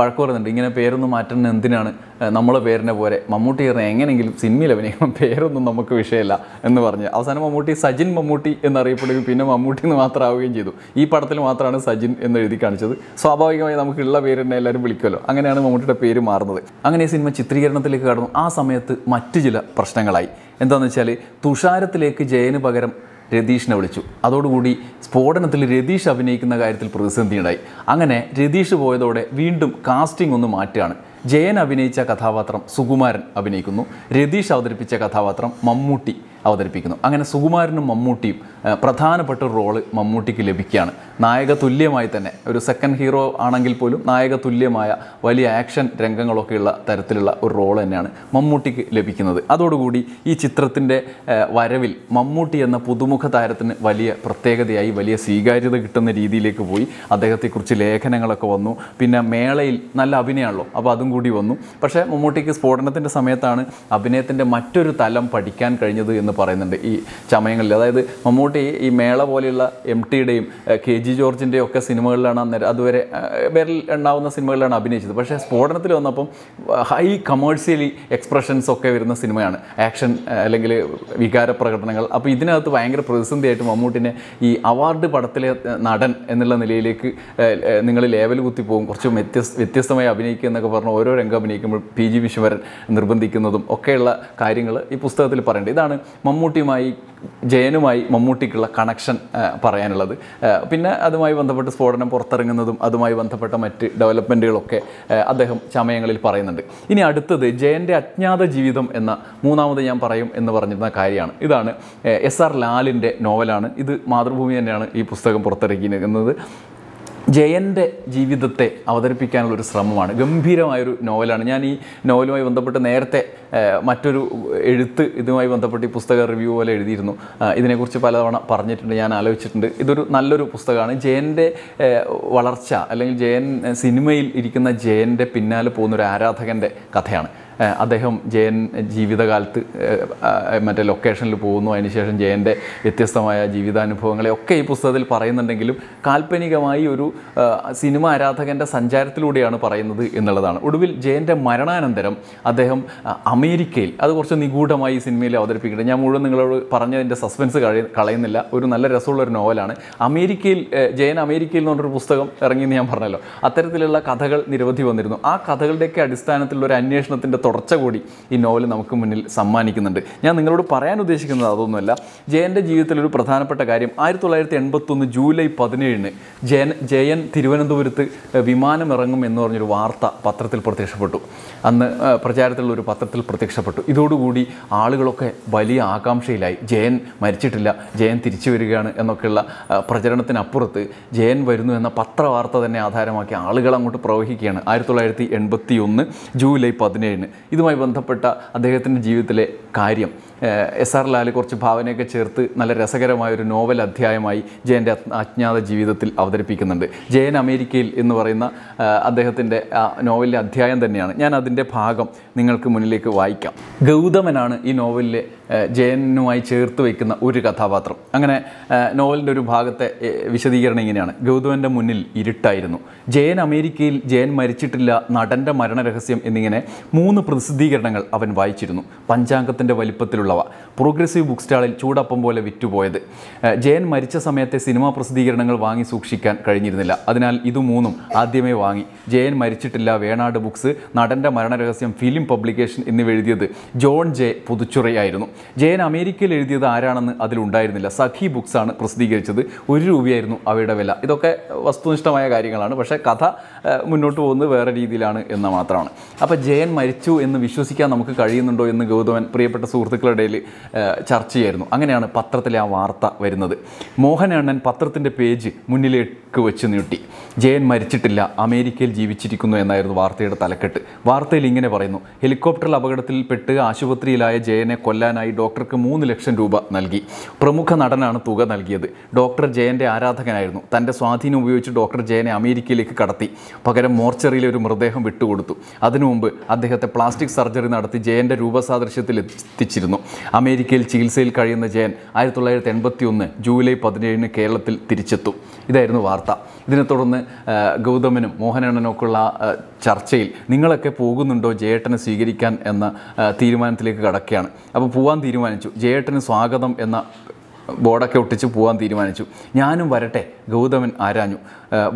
വഴക്ക് പറയുന്നുണ്ട് ഇങ്ങനെ പേരൊന്നും മാറ്റുന്നത് എന്തിനാണ് നമ്മളെ പേരിനെ പോലെ മമ്മൂട്ടി പറഞ്ഞാൽ എങ്ങനെയെങ്കിലും സിനിമയിൽ അഭിനയിക്കണം പേരൊന്നും നമുക്ക് വിഷയമല്ല എന്ന് പറഞ്ഞ് അവസാനം മമ്മൂട്ടി സജിൻ മമ്മൂട്ടി എന്നറിയപ്പെടുകയും പിന്നെ മമ്മൂട്ടി എന്ന് മാത്രമാവുകയും ചെയ്തു ഈ പടത്തിൽ മാത്രമാണ് സജിൻ എന്ന് എഴുതി കാണിച്ചത് സ്വാഭാവികമായി നമുക്കുള്ള പേര് തന്നെ എല്ലാവരും വിളിക്കുമല്ലോ അങ്ങനെയാണ് മമ്മൂട്ടിയുടെ പേര് മാറുന്നത് അങ്ങനെ സിനിമ ചിത്രീകരണത്തിലേക്ക് കടന്നു ആ സമയത്ത് മറ്റു ചില പ്രശ്നങ്ങളായി എന്താണെന്ന് വെച്ചാൽ തുഷാരത്തിലേക്ക് ജയന് പകരം രതീഷിനെ വിളിച്ചു അതോടുകൂടി സ്ഫോടനത്തിൽ രതീഷ് അഭിനയിക്കുന്ന കാര്യത്തിൽ പ്രതിസന്ധി ഉണ്ടായി അങ്ങനെ രതീഷ് പോയതോടെ വീണ്ടും കാസ്റ്റിംഗ് ഒന്ന് മാറ്റുകയാണ് ജയൻ അഭിനയിച്ച കഥാപാത്രം സുകുമാരൻ അഭിനയിക്കുന്നു രതീഷ് അവതരിപ്പിച്ച കഥാപാത്രം മമ്മൂട്ടി അവതരിപ്പിക്കുന്നു അങ്ങനെ സുകുമാരനും മമ്മൂട്ടിയും പ്രധാനപ്പെട്ട ഒരു റോള് മമ്മൂട്ടിക്ക് ലഭിക്കുകയാണ് നായക തുല്യമായി തന്നെ ഒരു സെക്കൻഡ് ഹീറോ ആണെങ്കിൽ പോലും നായക തുല്യമായ വലിയ ആക്ഷൻ രംഗങ്ങളൊക്കെയുള്ള തരത്തിലുള്ള ഒരു റോൾ തന്നെയാണ് മമ്മൂട്ടിക്ക് ലഭിക്കുന്നത് അതോടുകൂടി ഈ ചിത്രത്തിൻ്റെ വരവിൽ മമ്മൂട്ടി എന്ന പുതുമുഖ താരത്തിന് വലിയ പ്രത്യേകതയായി വലിയ സ്വീകാര്യത കിട്ടുന്ന രീതിയിലേക്ക് പോയി അദ്ദേഹത്തെക്കുറിച്ച് ലേഖനങ്ങളൊക്കെ വന്നു പിന്നെ മേളയിൽ നല്ല അഭിനയമാണല്ലോ അപ്പോൾ അതും കൂടി വന്നു പക്ഷേ മമ്മൂട്ടിക്ക് സ്ഫോടനത്തിൻ്റെ സമയത്താണ് അഭിനയത്തിൻ്റെ മറ്റൊരു തലം പഠിക്കാൻ കഴിഞ്ഞത് എന്ന് പറയുന്നുണ്ട് ഈ ചമയങ്ങളിൽ അതായത് മമ്മൂട്ടി ഈ മേള പോലെയുള്ള എം ടിയുടെയും കെ ജി ജോർജിൻ്റെയും ഒക്കെ സിനിമകളിലാണ് അന്നേരം അതുവരെ വിരൽ ഉണ്ടാവുന്ന സിനിമകളിലാണ് അഭിനയിച്ചത് പക്ഷേ സ്ഫോടനത്തിൽ വന്നപ്പം ഹൈ കമേഴ്ഷ്യലി എക്സ്പ്രഷൻസ് ഒക്കെ വരുന്ന സിനിമയാണ് ആക്ഷൻ അല്ലെങ്കിൽ വികാര പ്രകടനങ്ങൾ അപ്പോൾ ഇതിനകത്ത് ഭയങ്കര പ്രതിസന്ധിയായിട്ട് മമ്മൂട്ടിനെ ഈ അവാർഡ് പടത്തിലെ നടൻ എന്നുള്ള നിലയിലേക്ക് നിങ്ങൾ ലേവൽ കുത്തിപ്പോകും കുറച്ച് വ്യത്യസ്ത വ്യത്യസ്തമായി അഭിനയിക്കുക എന്നൊക്കെ പറഞ്ഞ് ഓരോ രംഗം അഭിനയിക്കുമ്പോൾ പി ജി വിശ്വരൻ നിർബന്ധിക്കുന്നതും ഒക്കെയുള്ള കാര്യങ്ങൾ ഈ പുസ്തകത്തിൽ പറയേണ്ടത് ഇതാണ് മമ്മൂട്ടിയുമായി ജയനുമായി മമ്മൂട്ടിക്കുള്ള കണക്ഷൻ പറയാനുള്ളത് പിന്നെ അതുമായി ബന്ധപ്പെട്ട് സ്ഫോടനം പുറത്തിറങ്ങുന്നതും അതുമായി ബന്ധപ്പെട്ട മറ്റ് ഡെവലപ്മെൻറ്റുകളൊക്കെ അദ്ദേഹം സമയങ്ങളിൽ പറയുന്നുണ്ട് ഇനി അടുത്തത് ജയൻ്റെ അജ്ഞാത ജീവിതം എന്ന മൂന്നാമത് ഞാൻ പറയും എന്ന് പറഞ്ഞിരുന്ന കാര്യമാണ് ഇതാണ് എസ് ആർ ലാലിൻ്റെ നോവലാണ് ഇത് മാതൃഭൂമി തന്നെയാണ് ഈ പുസ്തകം പുറത്തിറക്കിയിരിക്കുന്നത് ജയൻ്റെ ജീവിതത്തെ അവതരിപ്പിക്കാനുള്ള ഒരു ശ്രമമാണ് ഗംഭീരമായൊരു നോവലാണ് ഞാൻ ഈ നോവലുമായി ബന്ധപ്പെട്ട് നേരത്തെ മറ്റൊരു എഴുത്ത് ഇതുമായി ബന്ധപ്പെട്ട് ഈ പുസ്തക റിവ്യൂ പോലെ എഴുതിയിരുന്നു ഇതിനെക്കുറിച്ച് പലതവണ പറഞ്ഞിട്ടുണ്ട് ഞാൻ ആലോചിച്ചിട്ടുണ്ട് ഇതൊരു നല്ലൊരു പുസ്തകമാണ് ജയൻ്റെ വളർച്ച അല്ലെങ്കിൽ ജയൻ സിനിമയിൽ ഇരിക്കുന്ന ജയൻ്റെ പിന്നാലെ പോകുന്ന ഒരു ആരാധകൻ്റെ കഥയാണ് അദ്ദേഹം ജയൻ ജീവിതകാലത്ത് മറ്റേ ലൊക്കേഷനിൽ പോകുന്നു അതിനുശേഷം ജയൻ്റെ വ്യത്യസ്തമായ ജീവിതാനുഭവങ്ങളെ ഒക്കെ ഈ പുസ്തകത്തിൽ പറയുന്നുണ്ടെങ്കിലും കാൽപ്പനികമായി ഒരു സിനിമ ആരാധകൻ്റെ സഞ്ചാരത്തിലൂടെയാണ് പറയുന്നത് എന്നുള്ളതാണ് ഒടുവിൽ ജയൻ്റെ മരണാനന്തരം അദ്ദേഹം അമേരിക്കയിൽ അത് കുറച്ച് നിഗൂഢമായി സിനിമയിൽ അവതരിപ്പിക്കട്ടെ ഞാൻ മുഴുവൻ നിങ്ങളോട് പറഞ്ഞതിൻ്റെ സസ്പെൻസ് കളയുന്നില്ല ഒരു നല്ല രസമുള്ള ഒരു നോവലാണ് അമേരിക്കയിൽ ജയൻ അമേരിക്കയിൽ എന്ന് പറഞ്ഞൊരു പുസ്തകം ഇറങ്ങിയെന്ന് ഞാൻ പറഞ്ഞല്ലോ അത്തരത്തിലുള്ള കഥകൾ നിരവധി വന്നിരുന്നു ആ കഥകളുടെയൊക്കെ അടിസ്ഥാനത്തിലുള്ള ഒരു അന്വേഷണത്തിൻ്റെ തുടർച്ച കൂടി ഈ നോവൽ നമുക്ക് മുന്നിൽ സമ്മാനിക്കുന്നുണ്ട് ഞാൻ നിങ്ങളോട് പറയാൻ ഉദ്ദേശിക്കുന്നത് അതൊന്നുമല്ല ജയൻ്റെ ജീവിതത്തിൽ ഒരു പ്രധാനപ്പെട്ട കാര്യം ആയിരത്തി തൊള്ളായിരത്തി എൺപത്തൊന്ന് ജൂലൈ പതിനേഴിന് ജയൻ ജയൻ തിരുവനന്തപുരത്ത് വിമാനം ഇറങ്ങും എന്ന് പറഞ്ഞൊരു വാർത്ത പത്രത്തിൽ പ്രത്യക്ഷപ്പെട്ടു അന്ന് പ്രചാരത്തിലുള്ള ഒരു പത്രത്തിൽ പ്രത്യക്ഷപ്പെട്ടു ഇതോടുകൂടി ആളുകളൊക്കെ വലിയ ആകാംക്ഷയിലായി ജയൻ മരിച്ചിട്ടില്ല ജയൻ തിരിച്ചു വരികയാണ് എന്നൊക്കെയുള്ള പ്രചരണത്തിനപ്പുറത്ത് ജയൻ വരുന്നു എന്ന പത്രവാർത്ത തന്നെ ആധാരമാക്കി ആളുകൾ അങ്ങോട്ട് പ്രവഹിക്കുകയാണ് ആയിരത്തി തൊള്ളായിരത്തി എൺപത്തി ഒന്ന് ജൂലൈ പതിനേഴിന് ഇതുമായി ബന്ധപ്പെട്ട അദ്ദേഹത്തിൻ്റെ ജീവിതത്തിലെ കാര്യം എസ് ആർ ലാൽ കുറച്ച് ഭാവനയൊക്കെ ചേർത്ത് നല്ല രസകരമായ ഒരു നോവൽ അധ്യായമായി ജയൻ്റെ അജ്ഞാത ജീവിതത്തിൽ അവതരിപ്പിക്കുന്നുണ്ട് ജയൻ അമേരിക്കയിൽ എന്ന് പറയുന്ന അദ്ദേഹത്തിൻ്റെ നോവലിലെ അധ്യായം തന്നെയാണ് ഞാൻ അതിൻ്റെ ഭാഗം നിങ്ങൾക്ക് മുന്നിലേക്ക് വായിക്കാം ഗൗതമനാണ് ഈ നോവലിലെ ജയനുമായി ചേർത്ത് വയ്ക്കുന്ന ഒരു കഥാപാത്രം അങ്ങനെ നോവലിൻ്റെ ഒരു ഭാഗത്തെ വിശദീകരണം ഇങ്ങനെയാണ് ഗൗതമൻ്റെ മുന്നിൽ ഇരുട്ടായിരുന്നു ജയൻ അമേരിക്കയിൽ ജയൻ മരിച്ചിട്ടില്ല നടൻ്റെ മരണരഹസ്യം എന്നിങ്ങനെ മൂന്ന് പ്രസിദ്ധീകരണങ്ങൾ അവൻ വായിച്ചിരുന്നു പഞ്ചാംഗത്തിൻ്റെ വലിപ്പത്തിലുള്ള വിലയിലുള്ളവ പ്രോഗ്രസീവ് ബുക്ക് സ്റ്റാളിൽ ചൂടപ്പം പോലെ വിറ്റുപോയത് ജയൻ മരിച്ച സമയത്തെ സിനിമാ പ്രസിദ്ധീകരണങ്ങൾ വാങ്ങി സൂക്ഷിക്കാൻ കഴിഞ്ഞിരുന്നില്ല അതിനാൽ ഇതു മൂന്നും ആദ്യമേ വാങ്ങി ജയൻ മരിച്ചിട്ടില്ല വേണാട് ബുക്സ് നടൻ്റെ മരണരഹസ്യം ഫിലിം പബ്ലിക്കേഷൻ എഴുതിയത് ജോൺ ജെ പുതുച്ചുറയായിരുന്നു ജയൻ അമേരിക്കയിൽ എഴുതിയത് ആരാണെന്ന് അതിലുണ്ടായിരുന്നില്ല സഖി ബുക്സാണ് പ്രസിദ്ധീകരിച്ചത് ഒരു രൂപയായിരുന്നു അവയുടെ വില ഇതൊക്കെ വസ്തുനിഷ്ഠമായ കാര്യങ്ങളാണ് പക്ഷേ കഥ മുന്നോട്ട് പോകുന്നത് വേറെ രീതിയിലാണ് എന്ന് മാത്രമാണ് അപ്പോൾ ജയൻ മരിച്ചു എന്ന് വിശ്വസിക്കാൻ നമുക്ക് കഴിയുന്നുണ്ടോ എന്ന് ഗൗതമൻ പ്രിയപ്പെട്ട സുഹൃത്തുക്കളുടെ ഇടയിൽ ചെയ്യായിരുന്നു അങ്ങനെയാണ് പത്രത്തിലെ ആ വാർത്ത വരുന്നത് മോഹനണ്ണൻ പത്രത്തിൻ്റെ പേജ് മുന്നിലേക്ക് വെച്ച് നീട്ടി ജയൻ മരിച്ചിട്ടില്ല അമേരിക്കയിൽ ജീവിച്ചിരിക്കുന്നു എന്നായിരുന്നു വാർത്തയുടെ തലക്കെട്ട് വാർത്തയിൽ ഇങ്ങനെ പറയുന്നു ഹെലികോപ്റ്ററിൽ അപകടത്തിൽപ്പെട്ട് ആശുപത്രിയിലായ ജയനെ കൊല്ലാനായി ഡോക്ടർക്ക് മൂന്ന് ലക്ഷം രൂപ നൽകി പ്രമുഖ നടനാണ് തുക നൽകിയത് ഡോക്ടർ ജയൻ്റെ ആരാധകനായിരുന്നു തൻ്റെ സ്വാധീനം ഉപയോഗിച്ച് ഡോക്ടർ ജയനെ അമേരിക്കയിലേക്ക് കടത്തി പകരം മോർച്ചറിയിൽ ഒരു മൃതദേഹം വിട്ടുകൊടുത്തു അതിനു മുമ്പ് അദ്ദേഹത്തെ പ്ലാസ്റ്റിക് സർജറി നടത്തി ജയൻ്റെ രൂപസാദൃശ്യത്തിൽ എത്തിച്ചിരുന്നു അമേരിക്കയിൽ ചികിത്സയിൽ കഴിയുന്ന ജയൻ ആയിരത്തി തൊള്ളായിരത്തി എൺപത്തി ഒന്ന് ജൂലൈ പതിനേഴിന് കേരളത്തിൽ തിരിച്ചെത്തു ഇതായിരുന്നു വാർത്ത ഇതിനെ തുടർന്ന് ഗൗതമനും മോഹനണ്ണനൊക്കെയുള്ള ചർച്ചയിൽ നിങ്ങളൊക്കെ പോകുന്നുണ്ടോ ജയേട്ടനെ സ്വീകരിക്കാൻ എന്ന തീരുമാനത്തിലേക്ക് കടക്കുകയാണ് അപ്പോൾ പോകാൻ തീരുമാനിച്ചു ജയേട്ടന് സ്വാഗതം എന്ന ബോർഡൊക്കെ ഒട്ടിച്ച് പോകാൻ തീരുമാനിച്ചു ഞാനും വരട്ടെ ഗൗതമൻ ആരാഞ്ഞു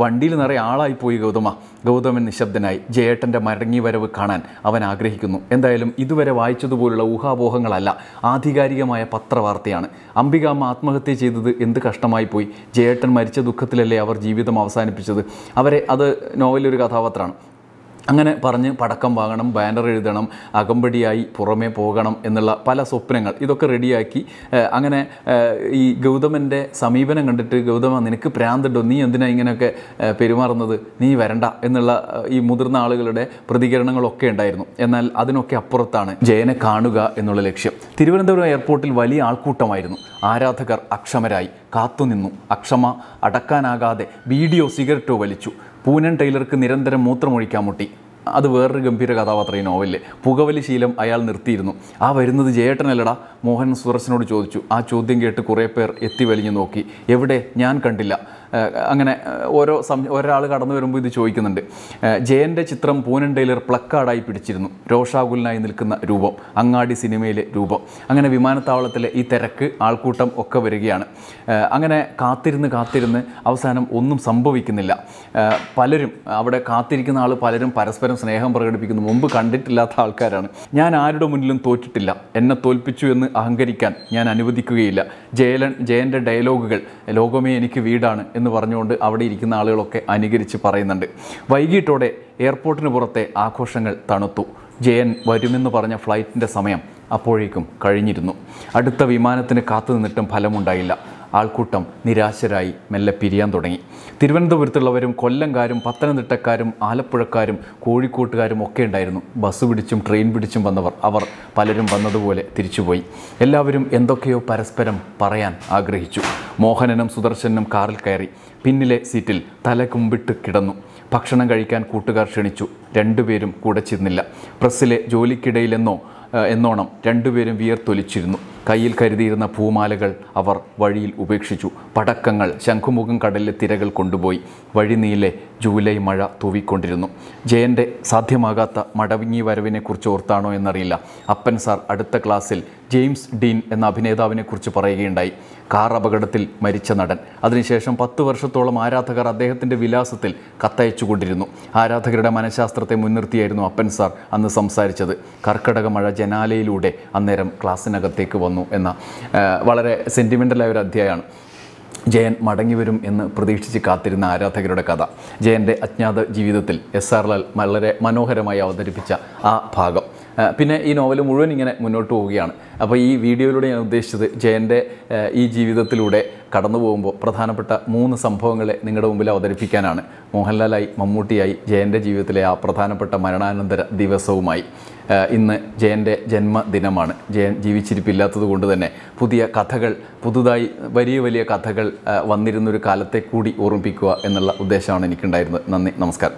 വണ്ടിയിൽ നിറയെ ആളായിപ്പോയി ഗൗതമ ഗൗതമൻ നിശബ്ദനായി ജയേട്ടൻ്റെ വരവ് കാണാൻ അവൻ ആഗ്രഹിക്കുന്നു എന്തായാലും ഇതുവരെ വായിച്ചതുപോലുള്ള ഊഹാപോഹങ്ങളല്ല ആധികാരികമായ പത്രവാർത്തയാണ് അംബികാമ്മ ആത്മഹത്യ ചെയ്തത് എന്ത് കഷ്ടമായി പോയി ജയേട്ടൻ മരിച്ച ദുഃഖത്തിലല്ലേ അവർ ജീവിതം അവസാനിപ്പിച്ചത് അവരെ അത് നോവലൊരു കഥാപാത്രമാണ് അങ്ങനെ പറഞ്ഞ് പടക്കം വാങ്ങണം ബാനർ എഴുതണം അകമ്പടിയായി പുറമേ പോകണം എന്നുള്ള പല സ്വപ്നങ്ങൾ ഇതൊക്കെ റെഡിയാക്കി അങ്ങനെ ഈ ഗൗതമൻ്റെ സമീപനം കണ്ടിട്ട് ഗൗതമ നിനക്ക് പ്രാന്തുണ്ടോ നീ എന്തിനാ ഇങ്ങനെയൊക്കെ പെരുമാറുന്നത് നീ വരണ്ട എന്നുള്ള ഈ മുതിർന്ന ആളുകളുടെ പ്രതികരണങ്ങളൊക്കെ ഉണ്ടായിരുന്നു എന്നാൽ അതിനൊക്കെ അപ്പുറത്താണ് ജയനെ കാണുക എന്നുള്ള ലക്ഷ്യം തിരുവനന്തപുരം എയർപോർട്ടിൽ വലിയ ആൾക്കൂട്ടമായിരുന്നു ആരാധകർ അക്ഷമരായി കാത്തുനിന്നു അക്ഷമ അടക്കാനാകാതെ വീഡിയോ സിഗരറ്റോ വലിച്ചു പൂനൻ ടൈലർക്ക് നിരന്തരം മൂത്രമൊഴിക്കാൻ മുട്ടി അത് വേറൊരു ഗംഭീര കഥാപാത്ര ഈ നോവലിൽ പുകവലി ശീലം അയാൾ നിർത്തിയിരുന്നു ആ വരുന്നത് ജേട്ടനല്ലടാ മോഹൻ സുദർശനോട് ചോദിച്ചു ആ ചോദ്യം കേട്ട് കുറേ പേർ എത്തി വലിഞ്ഞു നോക്കി എവിടെ ഞാൻ കണ്ടില്ല അങ്ങനെ ഓരോ സം ഒരാൾ കടന്നു വരുമ്പോൾ ഇത് ചോദിക്കുന്നുണ്ട് ജയൻ്റെ ചിത്രം പൂനൻ ടൈലർ പ്ലക്കാർഡായി പിടിച്ചിരുന്നു രോഷാകുലിനായി നിൽക്കുന്ന രൂപം അങ്ങാടി സിനിമയിലെ രൂപം അങ്ങനെ വിമാനത്താവളത്തിലെ ഈ തിരക്ക് ആൾക്കൂട്ടം ഒക്കെ വരികയാണ് അങ്ങനെ കാത്തിരുന്ന് കാത്തിരുന്ന് അവസാനം ഒന്നും സംഭവിക്കുന്നില്ല പലരും അവിടെ കാത്തിരിക്കുന്ന ആൾ പലരും പരസ്പരം സ്നേഹം പ്രകടിപ്പിക്കുന്നു മുമ്പ് കണ്ടിട്ടില്ലാത്ത ആൾക്കാരാണ് ഞാൻ ആരുടെ മുന്നിലും തോറ്റിട്ടില്ല എന്നെ തോൽപ്പിച്ചു എന്ന് അഹങ്കരിക്കാൻ ഞാൻ അനുവദിക്കുകയില്ല ജയലൻ ജയൻ്റെ ഡയലോഗുകൾ ലോകമേ എനിക്ക് വീടാണ് എന്ന് പറഞ്ഞുകൊണ്ട് അവിടെ ഇരിക്കുന്ന ആളുകളൊക്കെ അനുകരിച്ച് പറയുന്നുണ്ട് വൈകിട്ടോടെ എയർപോർട്ടിന് പുറത്തെ ആഘോഷങ്ങൾ തണുത്തു ജയൻ വരുമെന്ന് പറഞ്ഞ ഫ്ലൈറ്റിൻ്റെ സമയം അപ്പോഴേക്കും കഴിഞ്ഞിരുന്നു അടുത്ത വിമാനത്തിന് കാത്തു നിന്നിട്ടും ഫലമുണ്ടായില്ല ആൾക്കൂട്ടം നിരാശരായി മെല്ലെ പിരിയാൻ തുടങ്ങി തിരുവനന്തപുരത്തുള്ളവരും കൊല്ലംകാരും പത്തനംതിട്ടക്കാരും ആലപ്പുഴക്കാരും കോഴിക്കോട്ടുകാരും ഒക്കെ ഉണ്ടായിരുന്നു ബസ് പിടിച്ചും ട്രെയിൻ പിടിച്ചും വന്നവർ അവർ പലരും വന്നതുപോലെ തിരിച്ചുപോയി എല്ലാവരും എന്തൊക്കെയോ പരസ്പരം പറയാൻ ആഗ്രഹിച്ചു മോഹനനും സുദർശനും കാറിൽ കയറി പിന്നിലെ സീറ്റിൽ തല കുമ്പിട്ട് കിടന്നു ഭക്ഷണം കഴിക്കാൻ കൂട്ടുകാർ ക്ഷണിച്ചു രണ്ടുപേരും കൂടെ ചെന്നില്ല പ്രസ്സിലെ ജോലിക്കിടയിലെന്നോ എന്നോണം രണ്ടുപേരും വിയർത്തൊലിച്ചിരുന്നു കയ്യിൽ കരുതിയിരുന്ന പൂമാലകൾ അവർ വഴിയിൽ ഉപേക്ഷിച്ചു പടക്കങ്ങൾ ശംഖുമുഖം കടലിലെ തിരകൾ കൊണ്ടുപോയി വഴിനീലെ ജൂലൈ മഴ തൂവിക്കൊണ്ടിരുന്നു ജയൻ്റെ സാധ്യമാകാത്ത മടവിങ്ങി വരവിനെക്കുറിച്ച് ഓർത്താണോ എന്നറിയില്ല അപ്പൻ സാർ അടുത്ത ക്ലാസ്സിൽ ജെയിംസ് ഡീൻ എന്ന അഭിനേതാവിനെക്കുറിച്ച് പറയുകയുണ്ടായി കാർ അപകടത്തിൽ മരിച്ച നടൻ അതിനുശേഷം പത്ത് വർഷത്തോളം ആരാധകർ അദ്ദേഹത്തിൻ്റെ വിലാസത്തിൽ കത്തയച്ചുകൊണ്ടിരുന്നു ആരാധകരുടെ മനഃശാസ്ത്രത്തെ മുൻനിർത്തിയായിരുന്നു അപ്പൻ സാർ അന്ന് സംസാരിച്ചത് കർക്കടക മഴ ജനാലയിലൂടെ അന്നേരം ക്ലാസ്സിനകത്തേക്ക് വന്നു പോകുന്നു എന്ന വളരെ സെൻറ്റിമെൻ്റലായ ഒരു അധ്യായമാണ് ജയൻ മടങ്ങിവരും എന്ന് പ്രതീക്ഷിച്ച് കാത്തിരുന്ന ആരാധകരുടെ കഥ ജയൻ്റെ അജ്ഞാത ജീവിതത്തിൽ എസ് ആർ ലാൽ വളരെ മനോഹരമായി അവതരിപ്പിച്ച ആ ഭാഗം പിന്നെ ഈ നോവൽ മുഴുവൻ ഇങ്ങനെ മുന്നോട്ട് പോവുകയാണ് അപ്പോൾ ഈ വീഡിയോയിലൂടെ ഞാൻ ഉദ്ദേശിച്ചത് ജയൻ്റെ ഈ ജീവിതത്തിലൂടെ കടന്നു പോകുമ്പോൾ പ്രധാനപ്പെട്ട മൂന്ന് സംഭവങ്ങളെ നിങ്ങളുടെ മുമ്പിൽ അവതരിപ്പിക്കാനാണ് മോഹൻലാലായി മമ്മൂട്ടിയായി ജയൻ്റെ ജീവിതത്തിലെ ആ പ്രധാനപ്പെട്ട മരണാനന്തര ദിവസവുമായി ഇന്ന് ജയൻ്റെ ജന്മദിനമാണ് ജയൻ ജീവിച്ചിരിപ്പില്ലാത്തത് കൊണ്ട് തന്നെ പുതിയ കഥകൾ പുതുതായി വലിയ വലിയ കഥകൾ വന്നിരുന്നൊരു കാലത്തെ കൂടി ഓർമ്മിപ്പിക്കുക എന്നുള്ള ഉദ്ദേശമാണ് എനിക്കുണ്ടായിരുന്നത് നന്ദി നമസ്കാരം